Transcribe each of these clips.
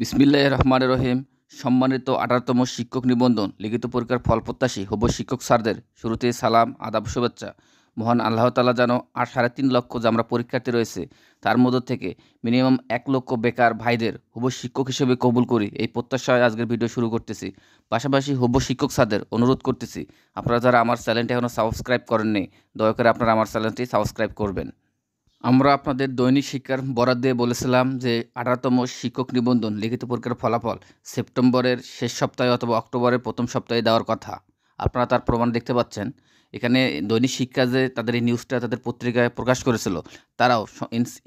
বিসমিল্লাহ রহমান রহিম সম্মানিত আঠারোতম শিক্ষক নিবন্ধন লিখিত পরীক্ষার ফল প্রত্যাশী হব শিক্ষক স্যারদের শুরুতে সালাম আদাব শুভেচ্ছা মহান আল্লাহ তালা যেন আর সাড়ে তিন লক্ষ যে আমরা পরীক্ষার্থী রয়েছে তার মধ্য থেকে মিনিমাম এক লক্ষ বেকার ভাইদের হব শিক্ষক হিসেবে কবুল করি এই প্রত্যাশায় আজকের ভিডিও শুরু করতেছি পাশাপাশি হব শিক্ষক স্যারদের অনুরোধ করতেছি আপনারা যারা আমার চ্যানেলটি এখনও সাবস্ক্রাইব করেননি দয়া করে আপনারা আমার চ্যানেলটি সাবস্ক্রাইব করবেন আমরা আপনাদের দৈনিক শিক্ষার বরাদ দিয়ে বলেছিলাম যে আঠারোতম শিক্ষক নিবন্ধন লিখিত পরীক্ষার ফলাফল সেপ্টেম্বরের শেষ সপ্তাহে অথবা অক্টোবরের প্রথম সপ্তাহে দেওয়ার কথা আপনারা তার প্রমাণ দেখতে পাচ্ছেন এখানে দৈনিক শিক্ষা যে তাদের এই নিউজটা তাদের পত্রিকায় প্রকাশ করেছিল তারাও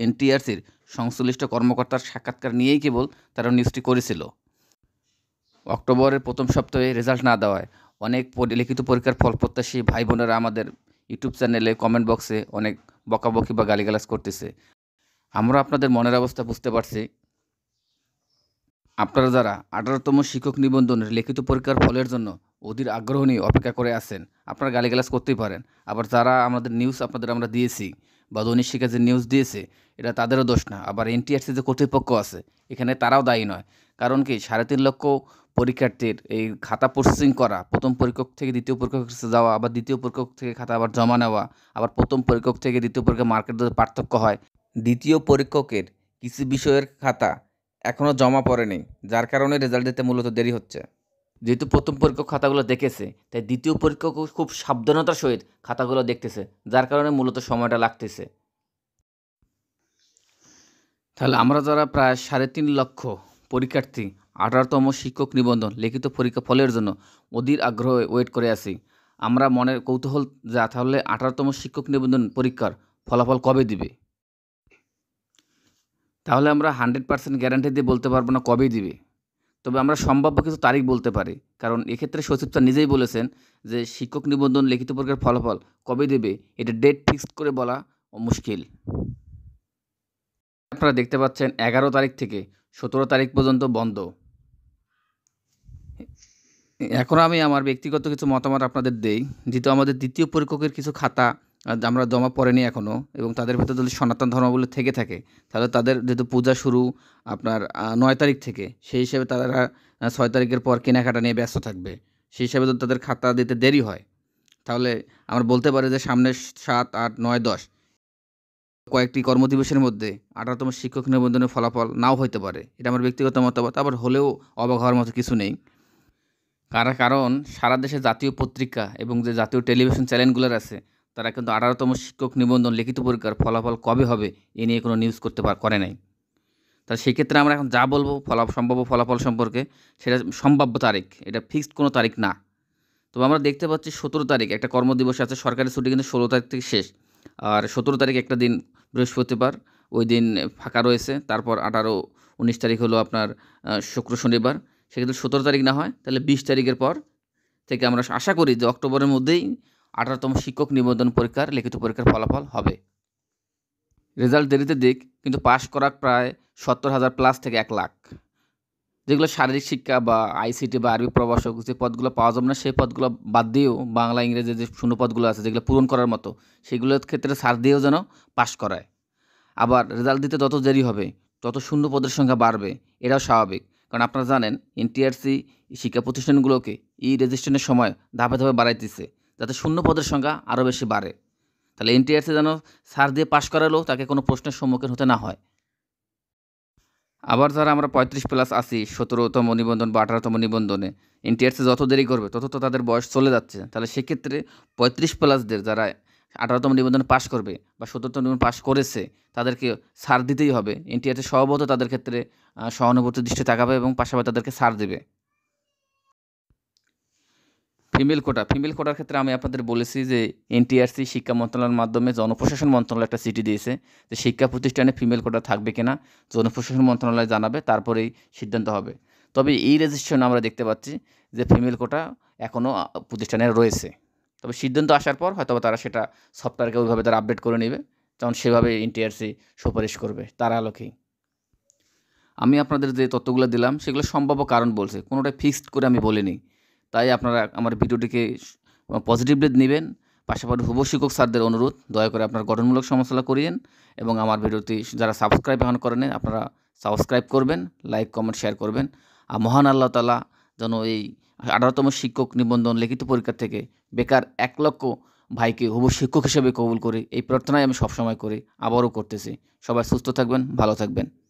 এনটিআরসির সংশ্লিষ্ট কর্মকর্তার সাক্ষাৎকার নিয়েই কেবল তারা নিউজটি করেছিল অক্টোবরের প্রথম সপ্তাহে রেজাল্ট না দেওয়ায় অনেক লিখিত পরীক্ষার ফল প্রত্যাশী ভাই বোনেরা আমাদের ইউটিউব চ্যানেলে কমেন্ট বক্সে অনেক বকাবকি বা গালিগালাজ করতেছে আমরা আপনাদের মনের অবস্থা বুঝতে পারছি আপনারা যারা আঠারোতম শিক্ষক নিবন্ধনের লিখিত পরীক্ষার ফলের জন্য অধীর আগ্রহ নিয়ে অপেক্ষা করে আছেন আপনারা গালিগালাজ করতেই পারেন আবার যারা আমাদের নিউজ আপনাদের আমরা দিয়েছি বা দৈনিক শিখা যে নিউজ দিয়েছে এটা তাদেরও দোষ না আবার এনটিআরসি যে কর্তৃপক্ষ আছে এখানে তারাও দায়ী নয় কারণ কি সাড়ে তিন লক্ষ পরীক্ষার্থীর এই খাতা প্রসেসিং করা প্রথম পরীক্ষক থেকে দ্বিতীয় পরীক্ষক যাওয়া আবার দ্বিতীয় পরীক্ষক থেকে খাতা আবার জমা নেওয়া আবার প্রথম পরীক্ষক থেকে দ্বিতীয় পরীক্ষা মার্কেট পার্থক্য হয় দ্বিতীয় পরীক্ষকের কিছু বিষয়ের খাতা এখনও জমা পড়েনি যার কারণে রেজাল্ট দিতে মূলত দেরি হচ্ছে যেহেতু প্রথম পরীক্ষক খাতাগুলো দেখেছে তাই দ্বিতীয় পরীক্ষক খুব সাবধানতার সহিত খাতাগুলো দেখতেছে যার কারণে মূলত সময়টা লাগতেছে তাহলে আমরা যারা প্রায় সাড়ে তিন লক্ষ পরীক্ষার্থী আঠারোতম শিক্ষক নিবন্ধন লিখিত পরীক্ষা ফলের জন্য অধীর আগ্রহে ওয়েট করে আছি আমরা মনের কৌতূহল যা তাহলে আঠারোতম শিক্ষক নিবন্ধন পরীক্ষার ফলাফল কবে দিবে তাহলে আমরা হান্ড্রেড পার্সেন্ট গ্যারান্টি দিয়ে বলতে পারবো না কবে দিবে তবে আমরা সম্ভাব্য কিছু তারিখ বলতে পারি কারণ এক্ষেত্রে সচিব স্যার নিজেই বলেছেন যে শিক্ষক নিবন্ধন লিখিত পরীক্ষার ফলাফল কবে দেবে এটা ডেট ফিক্সড করে বলা মুশকিল আপনারা দেখতে পাচ্ছেন এগারো তারিখ থেকে সতেরো তারিখ পর্যন্ত বন্ধ এখন আমি আমার ব্যক্তিগত কিছু মতামত আপনাদের দেই যেহেতু আমাদের দ্বিতীয় পরীক্ষকের কিছু খাতা আমরা জমা পড়েনি এখনও এবং তাদের ভিতরে যদি সনাতন ধর্মগুলো থেকে থাকে তাহলে তাদের যেহেতু পূজা শুরু আপনার নয় তারিখ থেকে সেই হিসেবে তারা ছয় তারিখের পর কেনাকাটা নিয়ে ব্যস্ত থাকবে সেই হিসাবে যদি তাদের খাতা দিতে দেরি হয় তাহলে আমরা বলতে পারি যে সামনে সাত আট নয় দশ কয়েকটি কর্মদিবসের মধ্যে আঠারোতম শিক্ষক নিবন্ধনের ফলাফল নাও হইতে পারে এটা আমার ব্যক্তিগত মতামত আবার হলেও অবাক হওয়ার মতো কিছু নেই কারণ সারা দেশে জাতীয় পত্রিকা এবং যে জাতীয় টেলিভিশন চ্যানেলগুলোর আছে তারা কিন্তু আঠারোতম শিক্ষক নিবন্ধন লিখিত পরীক্ষার ফলাফল কবে হবে এ নিয়ে কোনো নিউজ করতে পার করে নাই তা সেক্ষেত্রে আমরা এখন যা বলবো ফলা সম্ভাব্য ফলাফল সম্পর্কে সেটা সম্ভাব্য তারিখ এটা ফিক্সড কোনো তারিখ না তবে আমরা দেখতে পাচ্ছি সতেরো তারিখ একটা কর্মদিবস আছে সরকারি ছুটি কিন্তু ষোলো তারিখ থেকে শেষ আর সতেরো তারিখ একটা দিন বৃহস্পতিবার ওই দিন ফাঁকা রয়েছে তারপর আঠারো উনিশ তারিখ হলো আপনার শুক্র শনিবার সেক্ষেত্রে সতেরো তারিখ না হয় তাহলে বিশ তারিখের পর থেকে আমরা আশা করি যে অক্টোবরের মধ্যেই আঠারোতম শিক্ষক নিবন্ধন পরীক্ষার লিখিত পরীক্ষার ফলাফল হবে রেজাল্ট দেরিতে দিক কিন্তু পাশ করা প্রায় সত্তর হাজার প্লাস থেকে এক লাখ যেগুলো শারীরিক শিক্ষা বা আইসিটি বা আরবি প্রভাষক যে পদগুলো পাওয়া যাবে না সেই পদগুলো বাদ দিয়েও বাংলা ইংরেজি যে শূন্য পদগুলো আছে যেগুলো পূরণ করার মতো সেগুলোর ক্ষেত্রে সার দিয়েও যেন পাশ করায় আবার রেজাল্ট দিতে যত দেরি হবে তত শূন্য পদের সংখ্যা বাড়বে এটাও স্বাভাবিক কারণ আপনারা জানেন এনটিআরসি e শিক্ষা প্রতিষ্ঠানগুলোকে ই রেজিস্ট্রেশনের সময় ধাপে ধাপে বাড়াইতেছে যাতে শূন্য পদের সংখ্যা আরও বেশি বাড়ে তাহলে এনটিআরসি যেন সার দিয়ে পাশ করালেও তাকে কোনো প্রশ্নের সম্মুখীন হতে না হয় আবার যারা আমরা পঁয়ত্রিশ প্লাস আসি সতেরোতম নিবন্ধন বা আঠারোতম নিবন্ধনে এনটিআরসি যত দেরি করবে তত তো তাদের বয়স চলে যাচ্ছে তাহলে সেক্ষেত্রে পঁয়ত্রিশ প্লাসদের যারা আঠারোতম নিবন্ধন পাশ করবে বা সতেরোতম নিবন্ধন পাশ করেছে তাদেরকে সার দিতেই হবে এনটিআরসি সহবত তাদের ক্ষেত্রে সহানুভূতির দৃষ্টি তাকাবে এবং পাশাপাশি তাদেরকে ছাড় দেবে ফিমেল কোটা ফিমেল কোটার ক্ষেত্রে আমি আপনাদের বলেছি যে এনটিআরসি শিক্ষা মন্ত্রণালয়ের মাধ্যমে জনপ্রশাসন মন্ত্রণালয় একটা চিঠি দিয়েছে যে শিক্ষা প্রতিষ্ঠানে ফিমেল কোটা থাকবে কিনা জনপ্রশাসন মন্ত্রণালয় জানাবে তারপরেই সিদ্ধান্ত হবে তবে এই রেজিস্ট্রেশন আমরা দেখতে পাচ্ছি যে ফিমেল কোটা এখনও প্রতিষ্ঠানে রয়েছে তবে সিদ্ধান্ত আসার পর হয়তো তারা সেটা সফটওয়্যারকে ওইভাবে তারা আপডেট করে নেবে তখন সেভাবে এনটিআরসি সুপারিশ করবে তার আলোকেই আমি আপনাদের যে তথ্যগুলো দিলাম সেগুলো সম্ভাব্য কারণ বলছে কোনোটা ফিক্সড করে আমি বলিনি তাই আপনারা আমার ভিডিওটিকে পজিটিভলি নেবেন পাশাপাশি হুব শিক্ষক স্যারদের অনুরোধ দয়া করে আপনার গঠনমূলক সমস্যা করিয়েন এবং আমার ভিডিওটি যারা সাবস্ক্রাইব এখন করেন আপনারা সাবস্ক্রাইব করবেন লাইক কমেন্ট শেয়ার করবেন আর মহান আল্লাহ তালা যেন এই আঠারোতম শিক্ষক নিবন্ধন লিখিত পরীক্ষা থেকে বেকার এক লক্ষ ভাইকে হুব শিক্ষক হিসেবে কবুল করে এই প্রার্থনাই আমি সবসময় করে আবারও করতেছি সবাই সুস্থ থাকবেন ভালো থাকবেন